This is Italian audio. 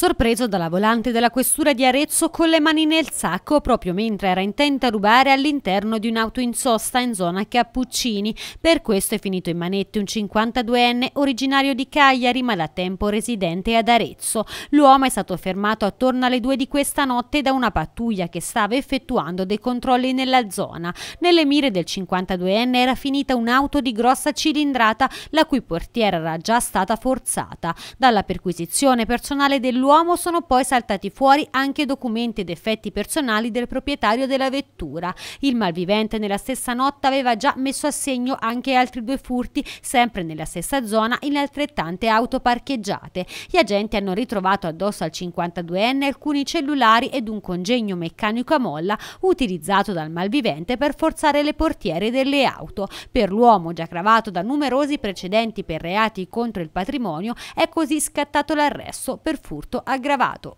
sorpreso dalla volante della questura di Arezzo con le mani nel sacco proprio mentre era intenta a rubare all'interno di un'auto in sosta in zona Cappuccini. Per questo è finito in manette un 52enne originario di Cagliari ma da tempo residente ad Arezzo. L'uomo è stato fermato attorno alle 2 di questa notte da una pattuglia che stava effettuando dei controlli nella zona. Nelle mire del 52enne era finita un'auto di grossa cilindrata la cui portiera era già stata forzata. Dalla perquisizione personale dell'uomo dell'uomo sono poi saltati fuori anche documenti ed effetti personali del proprietario della vettura. Il malvivente nella stessa notte aveva già messo a segno anche altri due furti, sempre nella stessa zona, in altrettante auto parcheggiate. Gli agenti hanno ritrovato addosso al 52enne alcuni cellulari ed un congegno meccanico a molla utilizzato dal malvivente per forzare le portiere delle auto. Per l'uomo, già cravato da numerosi precedenti per reati contro il patrimonio, è così scattato l'arresto per furto aggravato